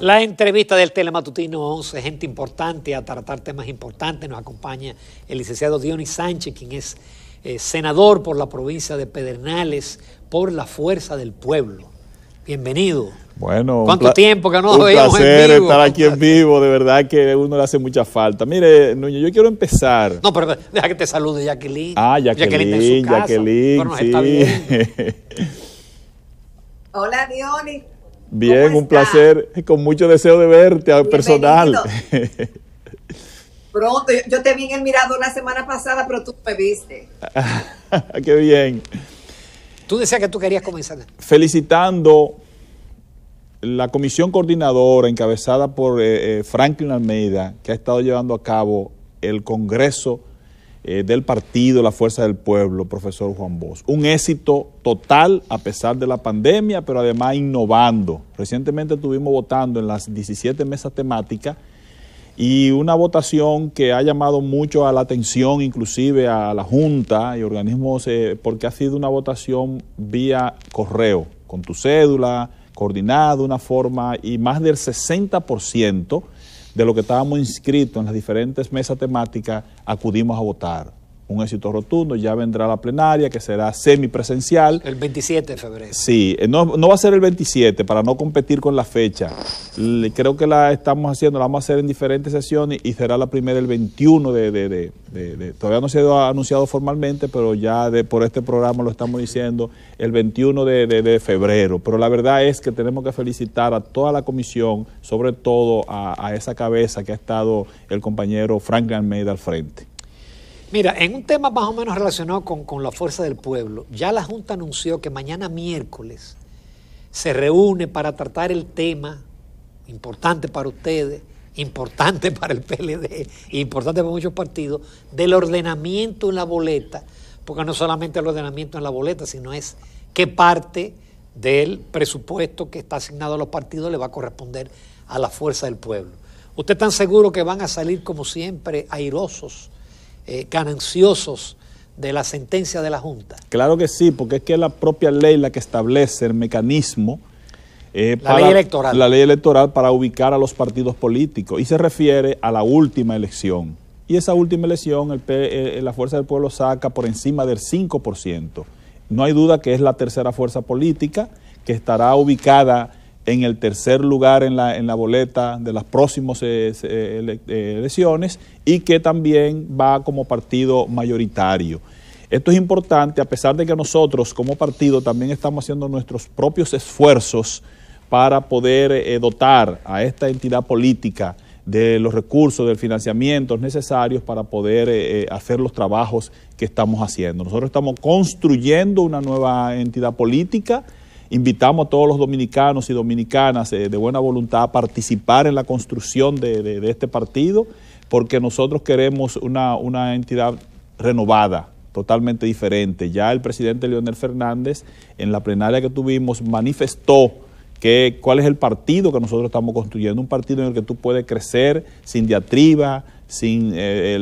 La entrevista del Telematutino 11, gente importante a tratar temas importantes, nos acompaña el licenciado Dionis Sánchez, quien es eh, senador por la provincia de Pedernales por la Fuerza del Pueblo. Bienvenido. Bueno, ¿cuánto tiempo que no un veíamos placer estar aquí en vivo, de verdad que uno le hace mucha falta. Mire, Nuño, yo quiero empezar. No, pero deja que te salude Jacqueline. Ah, Jacqueline, Jacqueline, Jacqueline, Jacqueline sí. Hola, Dionis. Bien, un placer, con mucho deseo de verte al ah, personal. Pronto, yo te vi en el mirador la semana pasada, pero tú me viste. Qué bien. Tú decías que tú querías comenzar. Felicitando la comisión coordinadora encabezada por eh, eh, Franklin Almeida, que ha estado llevando a cabo el Congreso eh, del partido La Fuerza del Pueblo, profesor Juan Bosch. Un éxito total a pesar de la pandemia, pero además innovando. Recientemente estuvimos votando en las 17 mesas temáticas y una votación que ha llamado mucho a la atención, inclusive a la Junta y organismos, eh, porque ha sido una votación vía correo, con tu cédula, coordinada, una forma, y más del 60% de lo que estábamos inscritos en las diferentes mesas temáticas, acudimos a votar un éxito rotundo. Ya vendrá la plenaria, que será semipresencial. El 27 de febrero. Sí, eh, no, va a ser el 27 para no competir con la fecha. creo que la estamos haciendo, la vamos a hacer en diferentes sesiones y será la primera el 21 de... de, todavía no se ha anunciado formalmente, pero ya por este programa lo estamos diciendo, el 21 de, febrero. Pero la verdad es que tenemos que felicitar a toda la comisión, sobre todo a, esa cabeza que ha estado el compañero Franklin Almeida al frente. Mira, en un tema más o menos relacionado con, la fuerza del pueblo, ya la Junta anunció que mañana miércoles se reúne para tratar el tema importante para ustedes, importante para el PLD, importante para muchos partidos, del ordenamiento en la boleta, porque no solamente el ordenamiento en la boleta, sino es qué parte del presupuesto que está asignado a los partidos le va a corresponder a la fuerza del pueblo. ¿Usted tan seguro que van a salir como siempre airosos? Eh, gananciosos de la sentencia de la Junta. Claro que sí, porque es que es la propia ley la que establece el mecanismo. Eh, la ley electoral. La ley electoral para ubicar a los partidos políticos y se refiere a la última elección. Y esa última elección el eh, la Fuerza del Pueblo saca por encima del 5%. No hay duda que es la tercera fuerza política que estará ubicada en el tercer lugar en la, en la boleta de las próximas eh, eh, eh, elecciones y que también va como partido mayoritario. Esto es importante a pesar de que nosotros como partido también estamos haciendo nuestros propios esfuerzos para poder dotar a esta entidad política de los recursos, del financiamiento necesarios para poder hacer los trabajos que estamos haciendo. Nosotros estamos construyendo una nueva entidad política Invitamos a todos los dominicanos y dominicanas eh, de buena voluntad a participar en la construcción de, este partido, porque nosotros queremos una, entidad renovada, totalmente diferente. Ya el presidente Leonel Fernández, en la plenaria que tuvimos, manifestó que, cuál es el partido que nosotros estamos construyendo, un partido en el que tú puedes crecer sin diatriba, sin eh,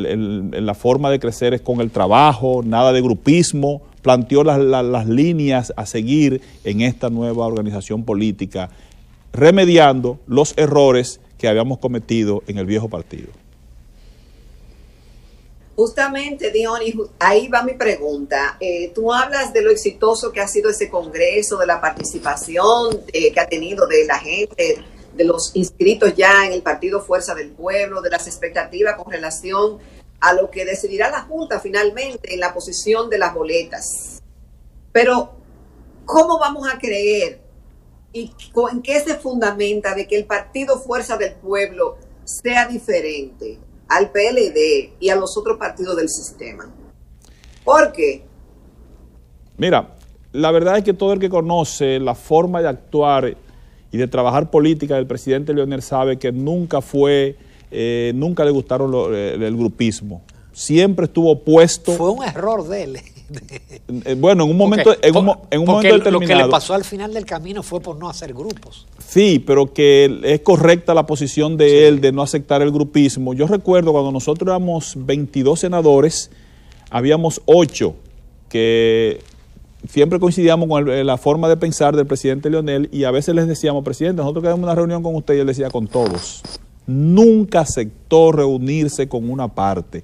la forma de crecer es con el trabajo, nada de grupismo, planteó las, las, líneas a seguir en esta nueva organización política, remediando los errores que habíamos cometido en el viejo partido. Justamente, Dionis, ahí va mi pregunta. Eh, tú hablas de lo exitoso que ha sido ese Congreso, de la participación eh, que ha tenido de la gente, de los inscritos ya en el Partido Fuerza del Pueblo, de las expectativas con relación a lo que decidirá la Junta finalmente en la posición de las boletas. Pero, ¿cómo vamos a creer y en qué se fundamenta de que el partido Fuerza del Pueblo sea diferente al PLD y a los otros partidos del sistema? ¿Por Mira, la verdad es que todo el que conoce la forma de actuar y de trabajar política del presidente Leonel sabe que nunca fue eh, nunca le gustaron eh, el, grupismo. Siempre estuvo opuesto. Fue un error de él. bueno, en un momento, en Lo que le pasó al final del camino fue por no hacer grupos. Sí, pero que es correcta la posición de él de no aceptar el grupismo. Yo recuerdo cuando nosotros éramos 22 senadores, habíamos 8 que siempre coincidíamos con eh, la forma de pensar del presidente Leonel y a veces les decíamos, presidente, nosotros queremos una reunión con usted y él decía con todos nunca aceptó reunirse con una parte.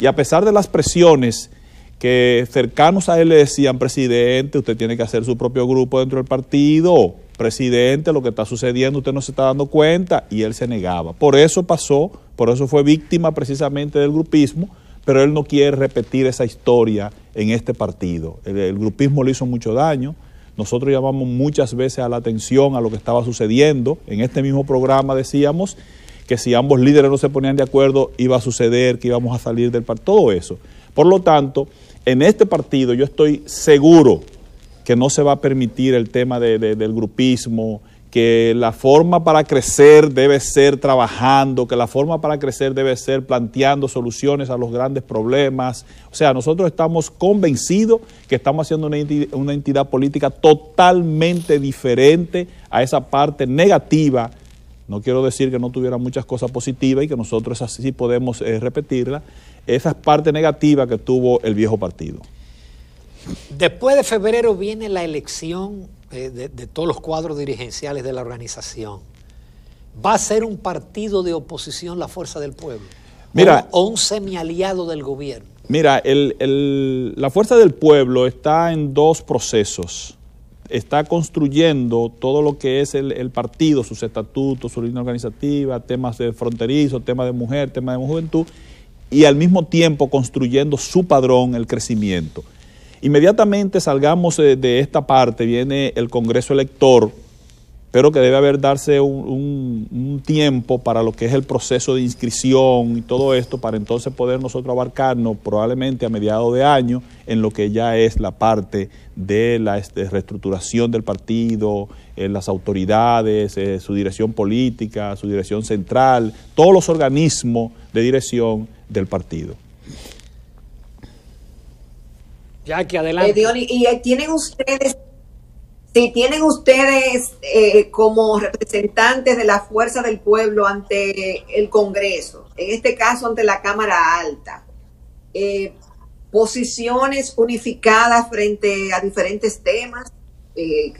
Y a pesar de las presiones que cercanos a él le decían, presidente, usted tiene que hacer su propio grupo dentro del partido, presidente, lo que está sucediendo, usted no se está dando cuenta, y él se negaba. Por eso pasó, por eso fue víctima precisamente del grupismo, pero él no quiere repetir esa historia en este partido. El, grupismo le hizo mucho daño. Nosotros llamamos muchas veces a la atención a lo que estaba sucediendo. En este mismo programa decíamos que si ambos líderes no se ponían de acuerdo iba a suceder, que íbamos a salir del partido, todo eso. Por lo tanto, en este partido yo estoy seguro que no se va a permitir el tema del grupismo, que la forma para crecer debe ser trabajando, que la forma para crecer debe ser planteando soluciones a los grandes problemas. O sea, nosotros estamos convencidos que estamos haciendo una entidad política totalmente diferente a esa parte negativa no quiero decir que no tuviera muchas cosas positivas y que nosotros así podemos eh, repetirla. Esa es parte negativa que tuvo el viejo partido. Después de febrero viene la elección eh, de, todos los cuadros dirigenciales de la organización. ¿Va a ser un partido de oposición la fuerza del pueblo? Mira, o, un aliado del gobierno. Mira, la fuerza del pueblo está en dos procesos está construyendo todo lo que es el, partido, sus estatutos, su línea organizativa, temas de fronterizo, temas de mujer, temas de juventud, y al mismo tiempo construyendo su padrón, el crecimiento. Inmediatamente salgamos de, eh, de esta parte, viene el Congreso Elector, pero que debe haber darse un, tiempo para lo que es el proceso de inscripción y todo esto, para entonces poder nosotros abarcarnos probablemente a mediados de año en lo que ya es la parte de la este, reestructuración del partido, eh, las autoridades, eh, su dirección política, su dirección central, todos los organismos de dirección del partido. Ya que adelante. ¿y tienen ustedes si tienen ustedes eh, como representantes de la fuerza del pueblo ante el Congreso, en este caso ante la Cámara Alta, eh, posiciones unificadas frente a diferentes temas, eh,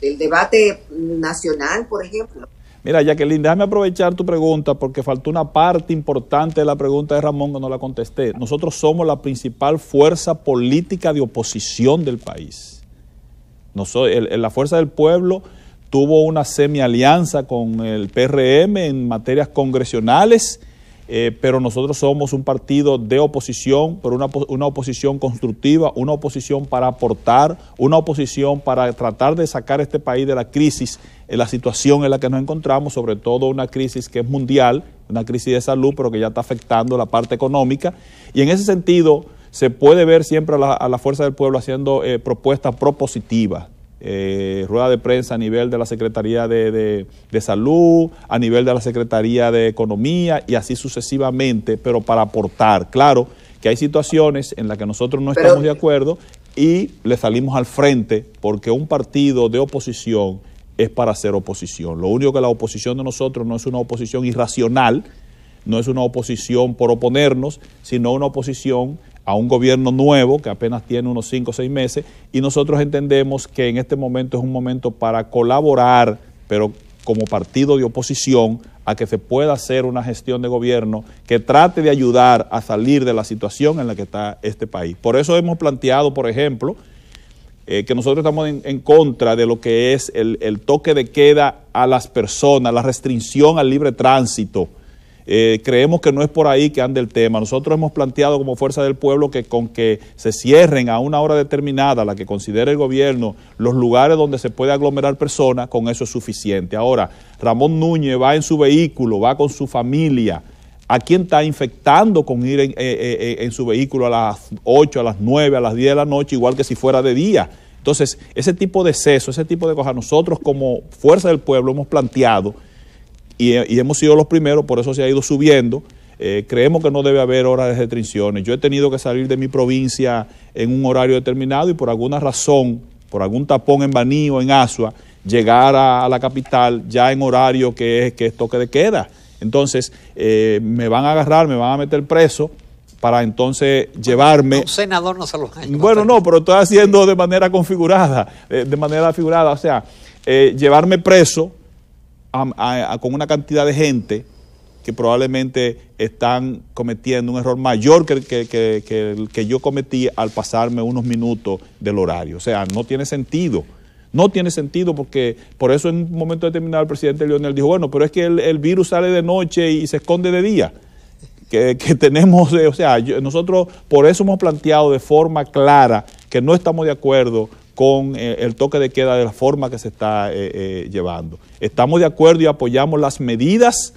el debate nacional, por ejemplo. Mira, Jacqueline, déjame aprovechar tu pregunta porque faltó una parte importante de la pregunta de Ramón que no la contesté. Nosotros somos la principal fuerza política de oposición del país la Fuerza del Pueblo tuvo una semialianza con el PRM en materias congresionales, eh, pero nosotros somos un partido de oposición, pero una, una, oposición constructiva, una oposición para aportar, una oposición para tratar de sacar este país de la crisis, en la situación en la que nos encontramos, sobre todo una crisis que es mundial, una crisis de salud, pero que ya está afectando la parte económica. Y en ese sentido se puede ver siempre a la, Fuerza del Pueblo haciendo eh, propuestas propositivas. Eh, rueda de prensa a nivel de la Secretaría de, Salud, a nivel de la Secretaría de Economía y así sucesivamente, pero para aportar. Claro que hay situaciones en las que nosotros no estamos de acuerdo y le salimos al frente porque un partido de oposición es para hacer oposición. Lo único que la oposición de nosotros no es una oposición irracional, no es una oposición por oponernos, sino una oposición a un gobierno nuevo que apenas tiene unos 5 o 6 meses y nosotros entendemos que en este momento es un momento para colaborar, pero como partido de oposición, a que se pueda hacer una gestión de gobierno que trate de ayudar a salir de la situación en la que está este país. Por eso hemos planteado, por ejemplo, eh, que nosotros estamos en, contra de lo que es el, el, toque de queda a las personas, la restricción al libre tránsito, eh, creemos que no es por ahí que ande el tema. Nosotros hemos planteado como Fuerza del Pueblo que con que se cierren a una hora determinada, la que considere el gobierno, los lugares donde se puede aglomerar personas, con eso es suficiente. Ahora, Ramón Núñez va en su vehículo, va con su familia. ¿A quién está infectando con ir en, eh, eh, su vehículo a las 8, a las 9, a las 10 de la noche, igual que si fuera de día? Entonces, ese tipo de exceso, ese tipo de cosas, nosotros como Fuerza del Pueblo hemos planteado y, hemos sido los primeros, por eso se ha ido subiendo. Eh, creemos que no debe haber horas de restricciones. Yo he tenido que salir de mi provincia en un horario determinado y por alguna razón, por algún tapón en Baní o en Asua, llegar a, la capital ya en horario que es, que toque de queda. Entonces, eh, me van a agarrar, me van a meter preso para entonces llevarme... Un senador no se los Bueno, no, pero estoy haciendo de manera configurada, eh, de, manera figurada, o sea, llevarme preso con una cantidad de gente que probablemente están cometiendo un error mayor que, que, que, que, yo cometí al pasarme unos minutos del horario. O sea, no tiene sentido. No tiene sentido porque por eso en un momento determinado el presidente Leonel dijo, bueno, pero es que el, virus sale de noche y se esconde de día. Que, que tenemos, eh, o sea, nosotros por eso hemos planteado de forma clara que no estamos de acuerdo con eh, el toque de queda de la forma que se está eh, eh, llevando. Estamos de acuerdo y apoyamos las medidas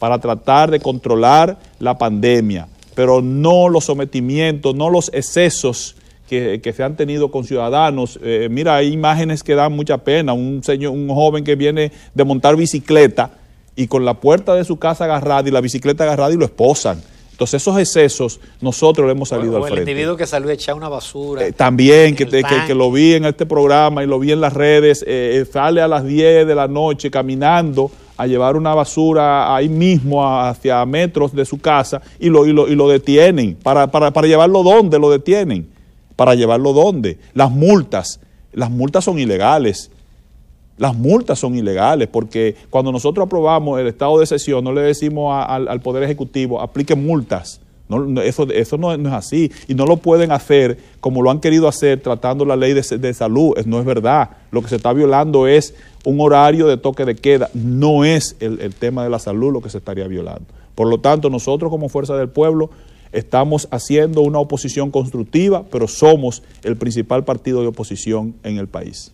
para tratar de controlar la pandemia, pero no los sometimientos, no los excesos que, se han tenido con ciudadanos. mira, hay imágenes que dan mucha pena. Un, señor, un joven que viene de montar bicicleta y con la puerta de su casa agarrada y la bicicleta agarrada y lo esposan. Entonces, esos excesos nosotros le hemos salido al frente. el individuo que salió a echar una basura. Eh, también, que, que, lo vi en este programa y lo vi en las redes, eh, eh, sale a las 10 de la noche caminando a llevar una basura ahí mismo hacia metros de su casa y lo, y lo, y lo detienen. Para, ¿Para llevarlo dónde? Lo detienen. ¿Para llevarlo dónde? Las multas. Las multas son ilegales las multas son ilegales porque cuando nosotros aprobamos el estado de sesión no le decimos al Poder Ejecutivo aplique multas. eso eso no, es así y no lo pueden hacer como lo han querido hacer tratando la ley de, salud. no es verdad. Lo que se está violando es un horario de toque de queda. No es el, el tema de la salud lo que se estaría violando. Por lo tanto, nosotros como Fuerza del Pueblo estamos haciendo una oposición constructiva, pero somos el principal partido de oposición en el país.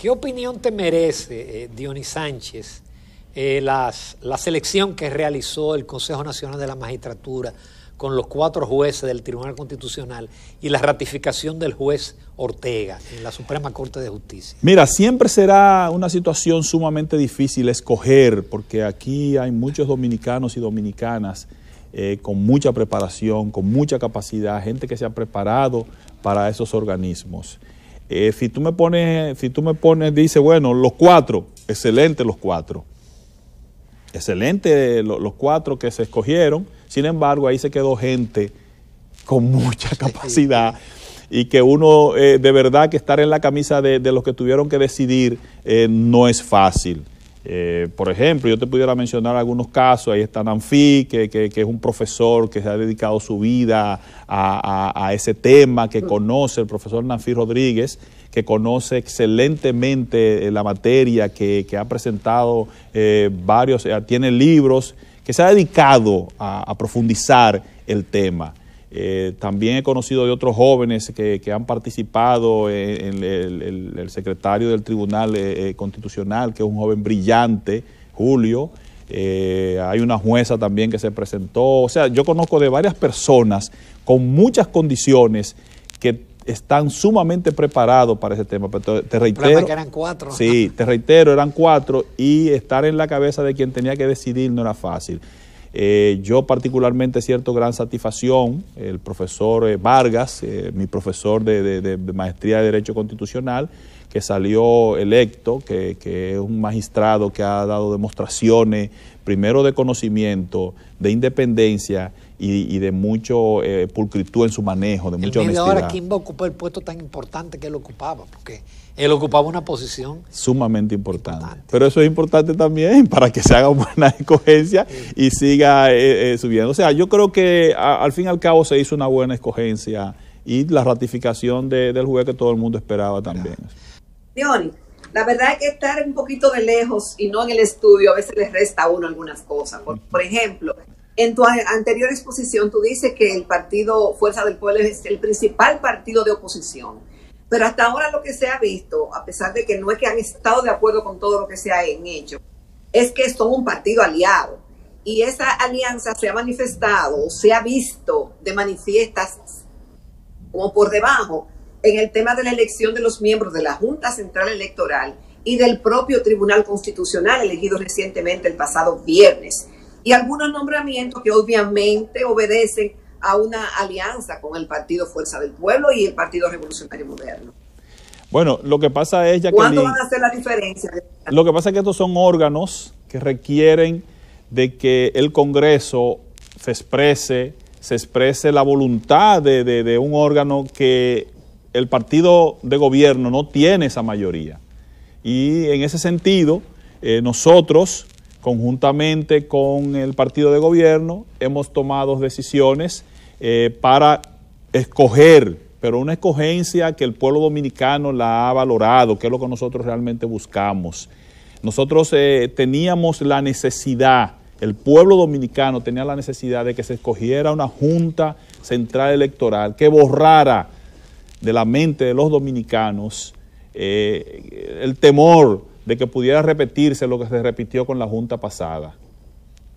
¿Qué opinión te merece, diony eh, Dionis Sánchez, eh, la selección que realizó el Consejo Nacional de la Magistratura con los cuatro jueces del Tribunal Constitucional y la ratificación del juez Ortega en la Suprema Corte de Justicia? Mira, siempre será una situación sumamente difícil escoger, porque aquí hay muchos dominicanos y dominicanas eh, con mucha preparación, con mucha capacidad, gente que se ha preparado para esos organismos. Eh, si tú me pones, si tú me pones, dice, bueno, los cuatro, excelente los cuatro. Excelente los cuatro que se escogieron. Sin embargo, ahí se quedó gente con mucha capacidad y que uno eh, de verdad que estar en la camisa de, los que tuvieron que decidir eh, no es fácil. Eh, por ejemplo, yo te pudiera mencionar algunos casos, ahí está Nanfi, que, que, es un profesor que se ha dedicado su vida a, ese tema, que conoce, el profesor Nanfi Rodríguez, que conoce excelentemente eh, la materia, que, ha presentado eh, varios, tiene libros, que se ha dedicado a profundizar el tema. Eh, también he conocido de otros jóvenes que, han participado, en, el, secretario del Tribunal eh, eh, Constitucional, que es un joven brillante, Julio. hay una jueza también que se presentó. O sea, yo conozco de varias personas con muchas condiciones que están sumamente preparados para ese tema. Pero te, reitero. eran cuatro. Sí, te reitero, eran cuatro y estar en la cabeza de quien tenía que decidir no era fácil. Eh, yo particularmente siento gran satisfacción, el profesor eh, Vargas, eh, mi profesor de Maestría de Derecho Constitucional, que salió electo, que, es un magistrado que ha dado demostraciones, primero de conocimiento, de independencia y, de mucho eh, pulcritud en su manejo, de mucha honestidad. ahora a ocupar el puesto tan importante que él ocupaba, porque él ocupaba una posición sumamente importante. Pero eso es importante también para que se haga buena escogencia y siga eh, eh, subiendo. O sea, yo creo que al fin y al cabo se hizo una buena escogencia y la ratificación del juez que todo el mundo esperaba también. La verdad es que estar un poquito de lejos y no en el estudio a veces les resta a uno algunas cosas. Por, ejemplo, en tu anterior exposición tú dices que el partido Fuerza del Pueblo es el principal partido de oposición. Pero hasta ahora lo que se ha visto, a pesar de que no es que han estado de acuerdo con todo lo que se ha hecho, es que son un partido aliado. Y esa alianza se ha manifestado, se ha visto de manifiestas como por debajo, en el tema de la elección de los miembros de la Junta Central Electoral y del propio Tribunal Constitucional elegido recientemente el pasado viernes. Y algunos nombramientos que obviamente obedecen a una alianza con el Partido Fuerza del Pueblo y el Partido Revolucionario Moderno. Bueno, lo que pasa es ya que... ¿Cuándo van a hacer la diferencia? Lo que pasa es que estos son órganos que requieren de que el Congreso se exprese, se exprese la voluntad de un órgano que el partido de gobierno no tiene esa mayoría. Y en ese sentido, eh, nosotros, conjuntamente con el partido de gobierno, hemos tomado decisiones eh, para escoger, pero una escogencia que el pueblo dominicano la ha valorado, que es lo que nosotros realmente buscamos. Nosotros eh, teníamos la necesidad, el pueblo dominicano tenía la necesidad de que se escogiera una junta central electoral que borrara de la mente de los dominicanos eh, el temor de que pudiera repetirse lo que se repitió con la Junta pasada.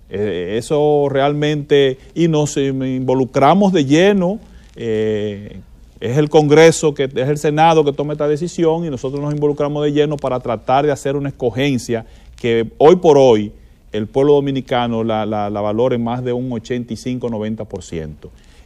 Eh, eso realmente, y nos involucramos de lleno, eh, es el Congreso, que, es el Senado que toma esta decisión y nosotros nos involucramos de lleno para tratar de hacer una escogencia que hoy por hoy el pueblo dominicano la, valore más de un 85-90%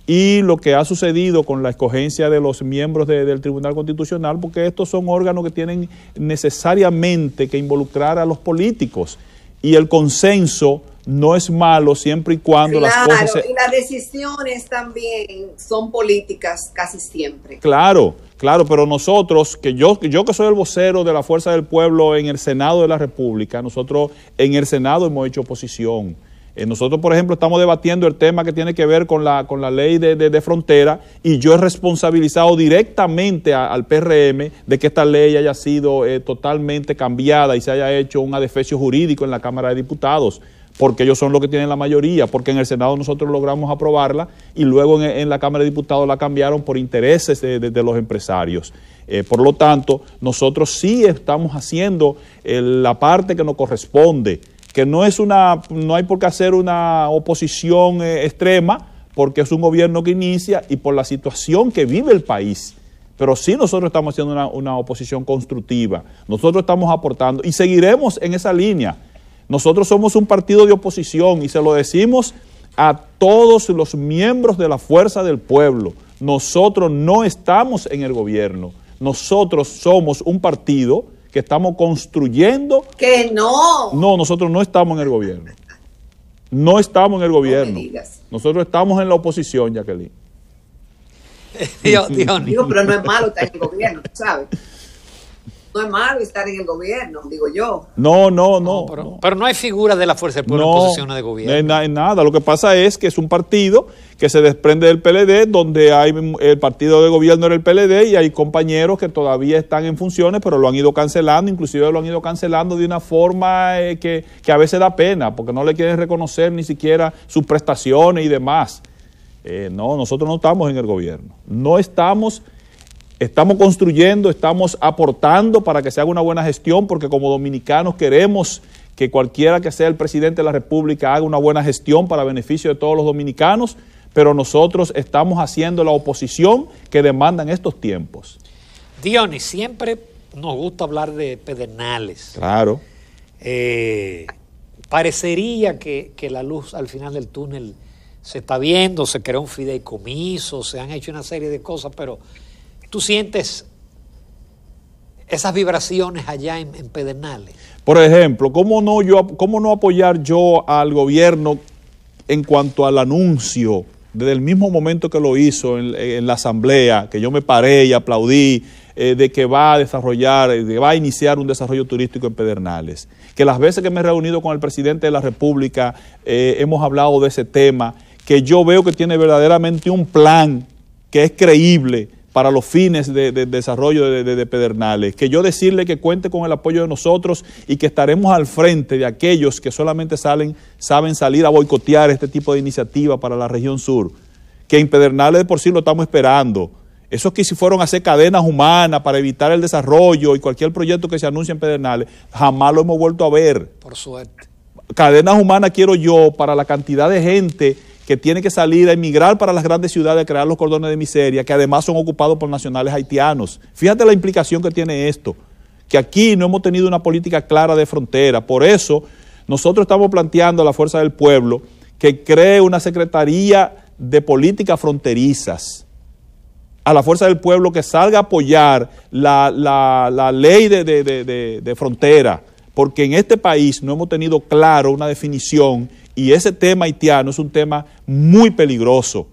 y lo que ha sucedido con la escogencia de los miembros del Tribunal Constitucional, porque estos son órganos que tienen necesariamente que involucrar a los políticos y el consenso no es malo siempre y cuando las cosas y las decisiones también son políticas casi siempre. Claro, claro, pero nosotros, que yo, yo que soy el vocero de la Fuerza del Pueblo en el Senado de la República, nosotros en el Senado hemos hecho oposición eh, nosotros, por ejemplo, estamos debatiendo el tema que tiene que ver con la, ley de, frontera y yo he responsabilizado directamente al PRM de que esta ley haya sido eh, totalmente cambiada y se haya hecho un adefesio jurídico en la Cámara de Diputados porque ellos son los que tienen la mayoría, porque en el Senado nosotros logramos aprobarla y luego en, la Cámara de Diputados la cambiaron por intereses de, los empresarios. Eh, por lo tanto, nosotros sí estamos haciendo la parte que nos corresponde que no, es una, no hay por qué hacer una oposición eh, extrema, porque es un gobierno que inicia y por la situación que vive el país. Pero sí nosotros estamos haciendo una, una oposición constructiva, nosotros estamos aportando y seguiremos en esa línea. Nosotros somos un partido de oposición y se lo decimos a todos los miembros de la fuerza del pueblo. Nosotros no estamos en el gobierno, nosotros somos un partido que estamos construyendo. Que no. No, nosotros no estamos en el gobierno. No estamos en el gobierno. Nosotros estamos en la oposición, Jacqueline. Dios, Dios. pero no es malo estar en el gobierno, ¿sabes? no es malo estar en el gobierno, digo yo. No, no, no. pero, no. hay figura de la Fuerza del en posiciones de gobierno. No, nada. Lo que pasa es que es un partido que se desprende del PLD, donde hay el partido de gobierno era el PLD y hay compañeros que todavía están en funciones, pero lo han ido cancelando, inclusive lo han ido cancelando de una forma eh, que, a veces da pena, porque no le quieren reconocer ni siquiera sus prestaciones y demás. Eh, no, nosotros no estamos en el gobierno. No estamos estamos construyendo, estamos aportando para que se haga una buena gestión, porque como dominicanos queremos que cualquiera que sea el presidente de la República haga una buena gestión para beneficio de todos los dominicanos, pero nosotros estamos haciendo la oposición que demandan estos tiempos. Dionis, siempre nos gusta hablar de pedernales. Claro. Eh, parecería que, que la luz al final del túnel se está viendo, se creó un fideicomiso, se han hecho una serie de cosas, pero Tú sientes esas vibraciones allá en, Pedernales. Por ejemplo, ¿cómo no, yo, no apoyar yo al gobierno en cuanto al anuncio desde el mismo momento que lo hizo en, la asamblea, que yo me paré y aplaudí, eh, de que va a desarrollar, de que va a iniciar un desarrollo turístico en Pedernales. Que las veces que me he reunido con el presidente de la República eh, hemos hablado de ese tema, que yo veo que tiene verdaderamente un plan que es creíble, para los fines de, desarrollo de, Pedernales. Que yo decirle que cuente con el apoyo de nosotros y que estaremos al frente de aquellos que solamente saben salir a boicotear este tipo de iniciativa para la región sur. Que en Pedernales de por sí lo estamos esperando. Esos que si fueron a hacer cadenas humanas para evitar el desarrollo y cualquier proyecto que se anuncie en Pedernales, jamás lo hemos vuelto a ver. Por suerte. Cadenas humanas quiero yo para la cantidad de gente que tiene que salir a emigrar para las grandes ciudades a crear los cordones de miseria, que además son ocupados por nacionales haitianos. Fíjate la implicación que tiene esto, que aquí no hemos tenido una política clara de frontera. Por eso nosotros estamos planteando a la Fuerza del Pueblo que cree una Secretaría de Políticas Fronterizas a la fuerza del pueblo que salga a apoyar la, ley de, de, frontera, porque en este país no hemos tenido claro una definición y ese tema haitiano es un tema muy peligroso.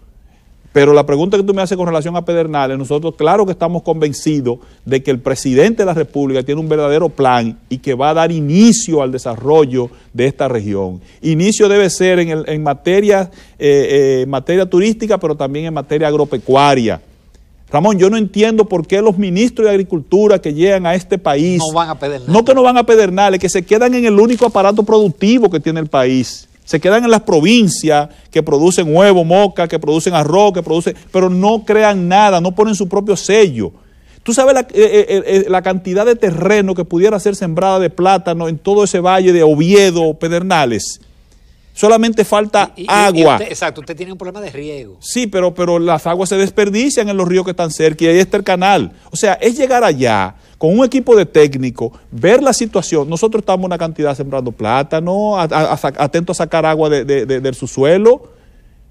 Pero la pregunta que tú me haces con relación a Pedernales, nosotros claro que estamos convencidos de que el presidente de la República tiene un verdadero plan y que va a dar inicio al desarrollo de esta región. Inicio debe ser en, en materia, eh, eh, materia turística, pero también en materia agropecuaria. Ramón, yo no entiendo por qué los ministros de Agricultura que llegan a este país... No van a Pedernales. No que no van a Pedernales, que se quedan en el único aparato productivo que tiene el país se quedan en las provincias que producen huevo, moca, que producen arroz, que producen, pero no crean nada, no ponen su propio sello. Tú sabes la, eh, eh, eh, cantidad de terreno que pudiera ser sembrada de plátano en todo ese valle de Oviedo, Pedernales. Solamente falta agua. exacto, usted tiene un problema de riego. Sí, pero, pero las aguas se desperdician en los ríos que están cerca y ahí está el canal. O sea, es llegar allá con un equipo de técnico, ver la situación. Nosotros estamos una cantidad sembrando plátano, atento a sacar agua de, de, suelo, del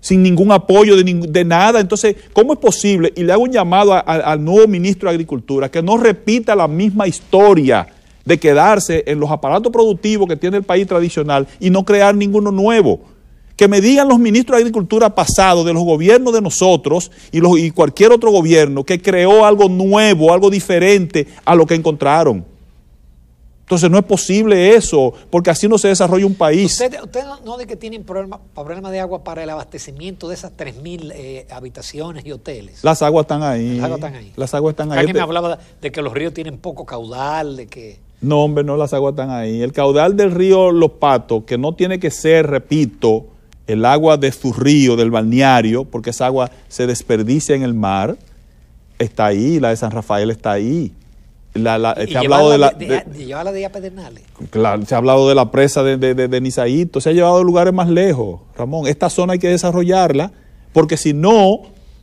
sin ningún apoyo de, de, nada. Entonces, ¿cómo es posible? Y le hago un llamado al nuevo ministro de Agricultura que no repita la misma historia de quedarse en los aparatos productivos que tiene el país tradicional y no crear ninguno nuevo. Que me digan los ministros de Agricultura pasados, de los gobiernos de nosotros y, cualquier otro gobierno que creó algo nuevo, algo diferente a lo que encontraron. Entonces no es posible eso, porque así no se desarrolla un país. ¿Ustedes usted no, de que tienen problemas de agua para el abastecimiento de esas 3.000 eh, habitaciones y hoteles? Las aguas están ahí. Las aguas están ahí. Las aguas están ahí. me hablaba de que los ríos tienen poco caudal, de que... No, hombre, no, las aguas están ahí. El caudal del río Los Patos, que no tiene que ser, repito, el agua de su río, del balneario, porque esa agua se desperdicia en el mar, está ahí, la de San Rafael está ahí. se ha hablado de la. De, ah, Pedernales. Claro, se ha hablado de la presa de, Nisaíto, se ha llevado a lugares más lejos, Ramón. Esta zona hay que desarrollarla, porque si no,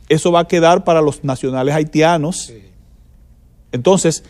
eso va a quedar para los nacionales haitianos. Entonces,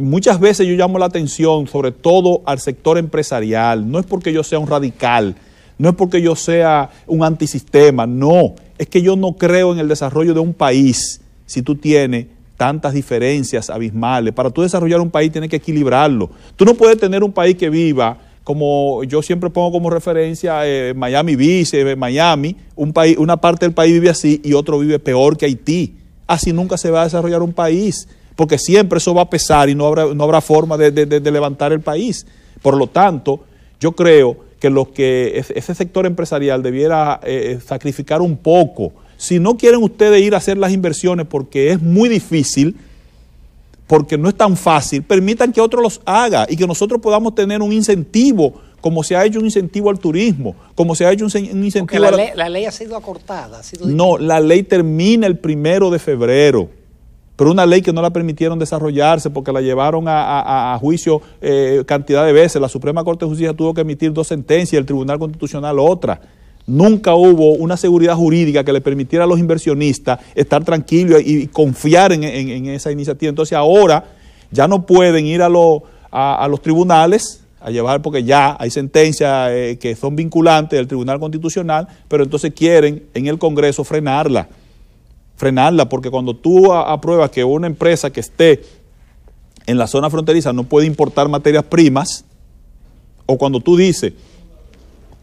muchas veces yo llamo la atención, sobre todo al sector empresarial, no es porque yo sea un radical, no es porque yo sea un antisistema, no. Es que yo no creo en el desarrollo de un país si tú tienes tantas diferencias abismales. Para tú desarrollar un país tienes que equilibrarlo. Tú no puedes tener un país que viva como yo siempre pongo como referencia eh, Miami Vice, eh, Miami, un país, una parte del país vive así y otro vive peor que Haití. Así nunca se va a desarrollar un país, porque siempre eso va a pesar y no habrá, no habrá forma de, de levantar el país. Por lo tanto, yo creo que, los que ese sector empresarial debiera eh, eh, sacrificar un poco. Si no quieren ustedes ir a hacer las inversiones porque es muy difícil, porque no es tan fácil, permitan que otros los haga y que nosotros podamos tener un incentivo, como se ha hecho un incentivo al turismo, como se ha hecho un, incentivo... la, Ley, ha sido acortada. no, la ley termina el primero de febrero pero una ley que no la permitieron desarrollarse porque la llevaron a, juicio eh, cantidad de veces. La Suprema Corte de Justicia tuvo que emitir dos sentencias y el Tribunal Constitucional otra. Nunca hubo una seguridad jurídica que le permitiera a los inversionistas estar tranquilos y, confiar en, esa iniciativa. Entonces ahora ya no pueden ir a, los tribunales a llevar, porque ya hay sentencias eh, que son vinculantes del Tribunal Constitucional, pero entonces quieren en el Congreso frenarla frenarla, porque cuando tú apruebas que una empresa que esté en la zona fronteriza no puede importar materias primas, o cuando tú dices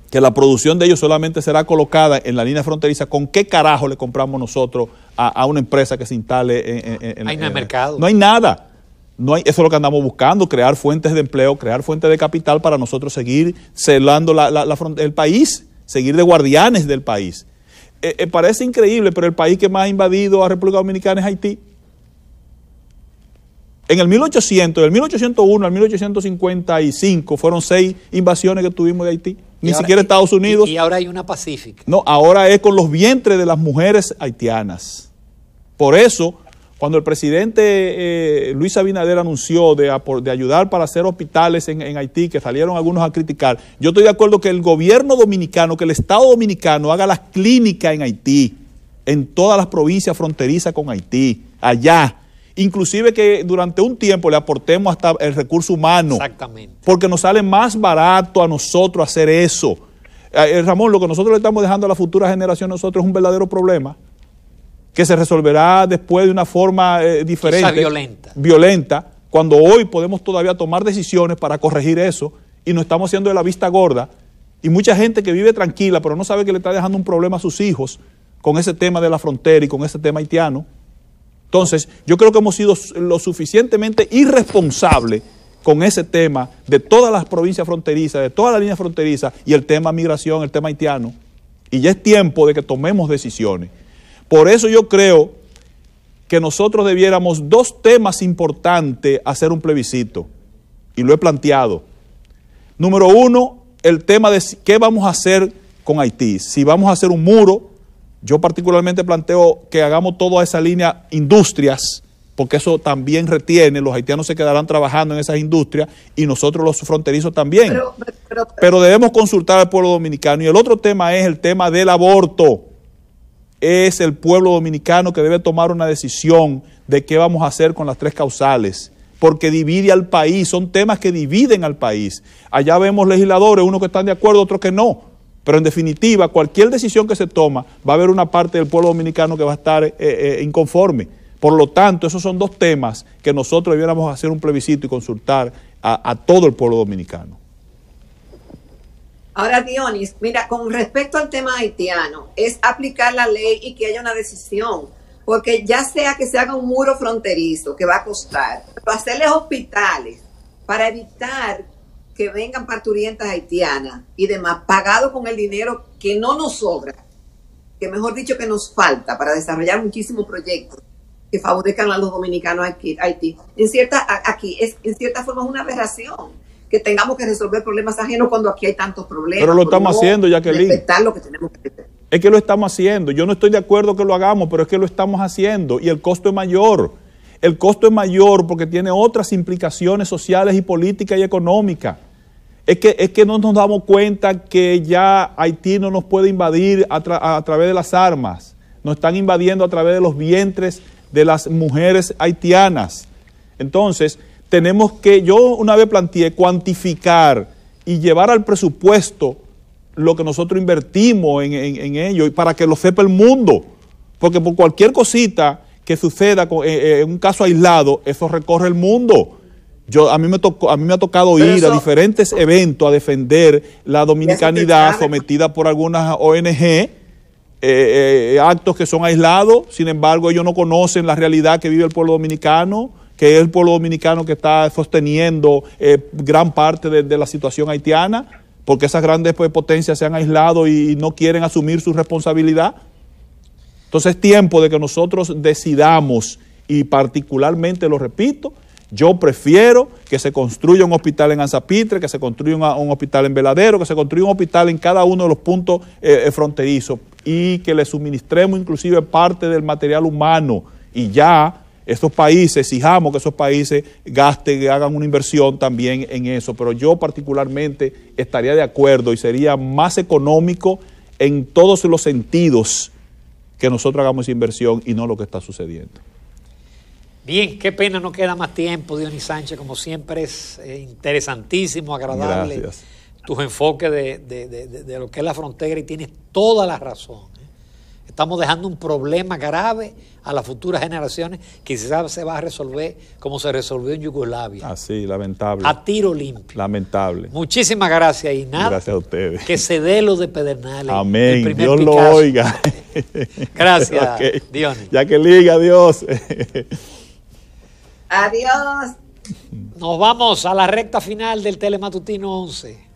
que la producción de ellos solamente será colocada en la línea fronteriza, ¿con qué carajo le compramos nosotros a, una empresa que se instale en... en, no hay mercado. No hay nada. No hay, eso es lo que andamos buscando, crear fuentes de empleo, crear fuentes de capital para nosotros seguir celando la, la, la el país, seguir de guardianes del país. Eh, eh, parece increíble, pero el país que más ha invadido a República Dominicana es Haití. En el 1800, del 1801 al 1855, fueron seis invasiones que tuvimos de Haití. Ni siquiera Estados Unidos. y, ahora hay una pacífica. No, ahora es con los vientres de las mujeres haitianas. Por eso cuando el presidente eh, Luis Abinader anunció de, de, ayudar para hacer hospitales en, Haití, que salieron algunos a criticar, yo estoy de acuerdo que el gobierno dominicano, que el Estado dominicano haga las clínicas en Haití, en todas las provincias fronterizas con Haití, allá. Inclusive que durante un tiempo le aportemos hasta el recurso humano. Exactamente. Porque nos sale más barato a nosotros hacer eso. Eh, eh, Ramón, lo que nosotros le estamos dejando a la futura generación nosotros es un verdadero problema que se resolverá después de una forma eh, diferente. violenta. Violenta, cuando hoy podemos todavía tomar decisiones para corregir eso y no estamos haciendo de la vista gorda. Y mucha gente que vive tranquila, pero no sabe que le está dejando un problema a sus hijos con ese tema de la frontera y con ese tema haitiano. Entonces, yo creo que hemos sido lo suficientemente irresponsables con ese tema de todas las provincias fronterizas, de todas las líneas fronterizas y el tema migración, el tema haitiano. Y ya es tiempo de que tomemos decisiones. Por eso yo creo que nosotros debiéramos dos temas importantes hacer un plebiscito. Y lo he planteado. Número uno, el tema de qué vamos a hacer con Haití. Si vamos a hacer un muro, yo particularmente planteo que hagamos toda esa línea industrias, porque eso también retiene, los haitianos se quedarán trabajando en esas industrias y nosotros los fronterizos también. Pero, debemos consultar al pueblo dominicano. Y el otro tema es el tema del aborto es el pueblo dominicano que debe tomar una decisión de qué vamos a hacer con las tres causales, porque divide al país, son temas que dividen al país. Allá vemos legisladores, unos que están de acuerdo, otros que no, pero en definitiva, cualquier decisión que se toma, va a haber una parte del pueblo dominicano que va a estar eh, eh, inconforme. Por lo tanto, esos son dos temas que nosotros debiéramos hacer un plebiscito y consultar a todo el pueblo dominicano. Ahora, Dionis, mira, con respecto al tema haitiano, es aplicar la ley y que haya una decisión, porque ya sea que se haga un muro fronterizo, que va a costar, pero hacerles hospitales para evitar que vengan parturientas haitianas y demás, pagado con el dinero que no nos sobra, que mejor dicho que nos falta para desarrollar muchísimos proyectos que favorezcan a los dominicanos aquí, Haití. En cierta, aquí es, en cierta forma es una aberración que tengamos que resolver problemas ajenos cuando aquí hay tantos problemas. Pero lo estamos haciendo, Jacqueline. Respetar lo Es que lo estamos haciendo. Yo no estoy de acuerdo que lo hagamos, pero es que lo estamos haciendo y el costo es mayor. El costo es mayor porque tiene otras implicaciones sociales y políticas y económicas. Es que, es que no nos damos cuenta que ya Haití no nos puede invadir a través de las armas. Nos están invadiendo a través de los vientres de las mujeres haitianas. Entonces, tenemos que, yo una vez planteé, cuantificar y llevar al presupuesto lo que nosotros invertimos en, ello y para que lo sepa el mundo. Porque por cualquier cosita que suceda eh, eh, en un caso aislado, eso recorre el mundo. Yo, a, mí me a mí me ha tocado ir a diferentes eventos a defender la dominicanidad sometida por algunas ONG, eh, actos que son aislados, sin embargo ellos no conocen la realidad que vive el pueblo dominicano, que es el pueblo dominicano que está sosteniendo eh, gran parte de, la situación haitiana, porque esas grandes pues, potencias se han aislado y no quieren asumir su responsabilidad. Entonces es tiempo de que nosotros decidamos, y particularmente, lo repito, yo prefiero que se construya un hospital en Anzapitre, que se construya un, hospital en Veladero, que se construya un hospital en cada uno de los puntos eh, eh, fronterizos y que le suministremos inclusive parte del material humano y ya estos países, fijamos que esos países gasten, y hagan una inversión también en eso. Pero yo particularmente estaría de acuerdo y sería más económico en todos los sentidos que nosotros hagamos esa inversión y no lo que está sucediendo. Bien, qué pena no queda más tiempo, Dionis Sánchez. Como siempre es eh, interesantísimo, agradable Gracias. tus enfoques de, de lo que es la frontera y tienes toda la razón Estamos dejando un problema grave a las futuras generaciones que quizás se va a resolver como se resolvió en Yugoslavia. Así, ah, lamentable. A tiro limpio. Lamentable. Muchísimas gracias, y Gracias a ustedes. Que se dé lo de Pedernales. Amén. Dios lo oiga. gracias, okay. Ya que liga, adiós. adiós. Nos vamos a la recta final del Telematutino 11.